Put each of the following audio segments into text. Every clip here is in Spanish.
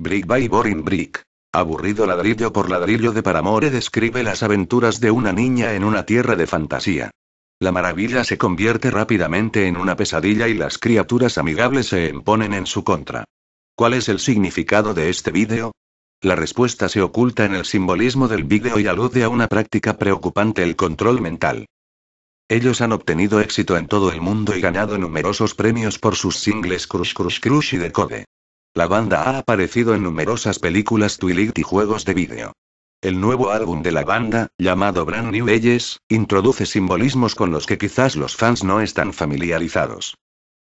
Brick by Boring Brick. Aburrido ladrillo por ladrillo de Paramore describe las aventuras de una niña en una tierra de fantasía. La maravilla se convierte rápidamente en una pesadilla y las criaturas amigables se imponen en su contra. ¿Cuál es el significado de este vídeo? La respuesta se oculta en el simbolismo del vídeo y alude a una práctica preocupante el control mental. Ellos han obtenido éxito en todo el mundo y ganado numerosos premios por sus singles Crush Crush Crush y Decode. La banda ha aparecido en numerosas películas Twilight y juegos de vídeo. El nuevo álbum de la banda, llamado Brand New Ages, introduce simbolismos con los que quizás los fans no están familiarizados.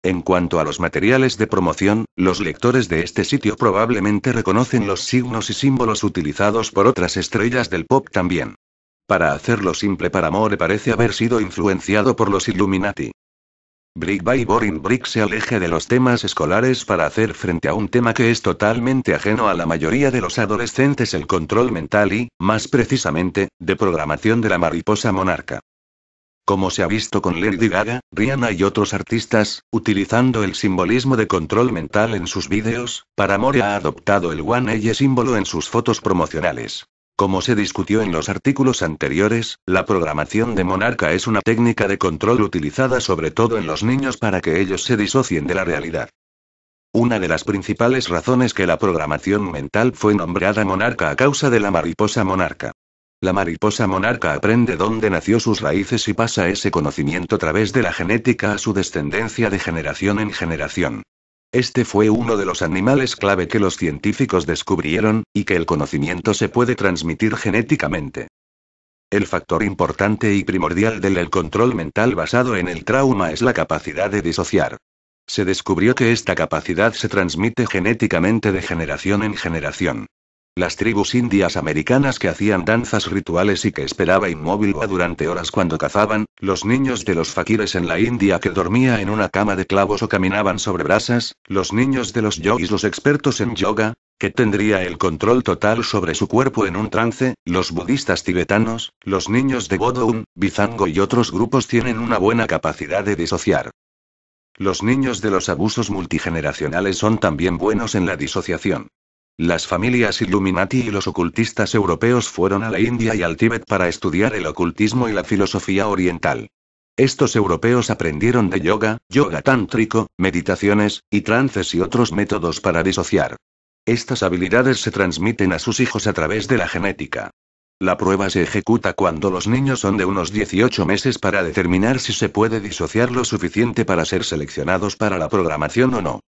En cuanto a los materiales de promoción, los lectores de este sitio probablemente reconocen los signos y símbolos utilizados por otras estrellas del pop también. Para hacerlo simple, para Paramore parece haber sido influenciado por los Illuminati. Brick by Boring Brick se aleje de los temas escolares para hacer frente a un tema que es totalmente ajeno a la mayoría de los adolescentes, el control mental y, más precisamente, de programación de la mariposa monarca. Como se ha visto con Lady Gaga, Rihanna y otros artistas, utilizando el simbolismo de control mental en sus vídeos, Paramore ha adoptado el One Eye símbolo en sus fotos promocionales. Como se discutió en los artículos anteriores, la programación de Monarca es una técnica de control utilizada sobre todo en los niños para que ellos se disocien de la realidad. Una de las principales razones que la programación mental fue nombrada monarca a causa de la mariposa monarca. La mariposa monarca aprende dónde nació sus raíces y pasa ese conocimiento a través de la genética a su descendencia de generación en generación. Este fue uno de los animales clave que los científicos descubrieron, y que el conocimiento se puede transmitir genéticamente. El factor importante y primordial del control mental basado en el trauma es la capacidad de disociar. Se descubrió que esta capacidad se transmite genéticamente de generación en generación. Las tribus indias americanas que hacían danzas rituales y que esperaba inmóvil durante horas cuando cazaban, los niños de los fakires en la India que dormía en una cama de clavos o caminaban sobre brasas, los niños de los yogis, los expertos en yoga, que tendría el control total sobre su cuerpo en un trance, los budistas tibetanos, los niños de Bodhun, Bizango y otros grupos tienen una buena capacidad de disociar. Los niños de los abusos multigeneracionales son también buenos en la disociación. Las familias Illuminati y los ocultistas europeos fueron a la India y al Tíbet para estudiar el ocultismo y la filosofía oriental. Estos europeos aprendieron de yoga, yoga tántrico, meditaciones, y trances y otros métodos para disociar. Estas habilidades se transmiten a sus hijos a través de la genética. La prueba se ejecuta cuando los niños son de unos 18 meses para determinar si se puede disociar lo suficiente para ser seleccionados para la programación o no.